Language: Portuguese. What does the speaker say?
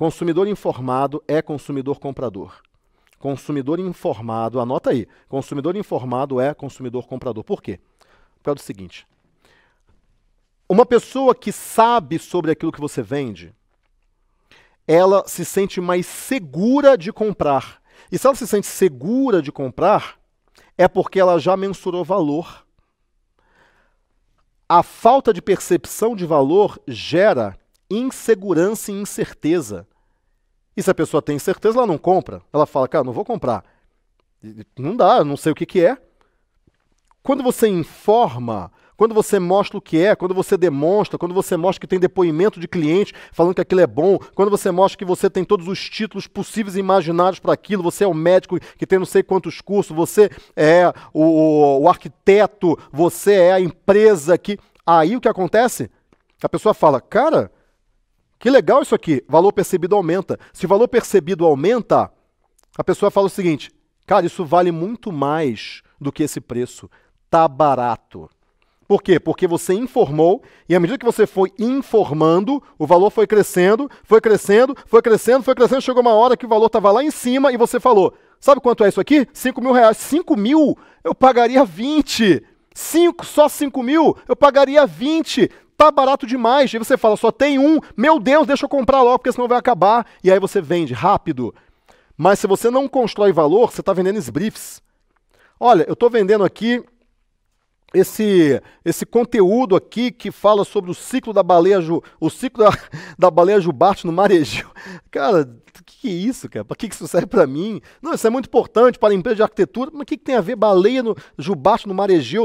Consumidor informado é consumidor comprador. Consumidor informado, anota aí. Consumidor informado é consumidor comprador. Por quê? Por causa do seguinte: uma pessoa que sabe sobre aquilo que você vende, ela se sente mais segura de comprar. E se ela se sente segura de comprar, é porque ela já mensurou valor. A falta de percepção de valor gera insegurança e incerteza. E se a pessoa tem certeza, ela não compra. Ela fala, cara, não vou comprar. Não dá, não sei o que, que é. Quando você informa, quando você mostra o que é, quando você demonstra, quando você mostra que tem depoimento de cliente falando que aquilo é bom, quando você mostra que você tem todos os títulos possíveis e imaginários para aquilo, você é o médico que tem não sei quantos cursos, você é o, o arquiteto, você é a empresa que. Aí o que acontece? A pessoa fala, cara, que legal isso aqui. Valor percebido aumenta. Se o valor percebido aumenta, a pessoa fala o seguinte: cara, isso vale muito mais do que esse preço. Tá barato. Por quê? Porque você informou e à medida que você foi informando, o valor foi crescendo, foi crescendo, foi crescendo, foi crescendo. Chegou uma hora que o valor estava lá em cima e você falou: Sabe quanto é isso aqui? 5 mil reais. 5 mil? Eu pagaria 20. Cinco, só cinco mil? Eu pagaria vinte. Tá barato demais. E você fala, só tem um. Meu Deus, deixa eu comprar logo, porque senão vai acabar. E aí você vende rápido. Mas se você não constrói valor, você está vendendo esbriefs. Olha, eu estou vendendo aqui esse, esse conteúdo aqui que fala sobre o ciclo da baleia, ju, o ciclo da, da baleia jubarte no marejo. Cara, o que, que, é isso, cara? Para que, que isso serve para mim? Não, isso é muito importante para a empresa de arquitetura, mas o que, que tem a ver baleia no, jubarte no marejo?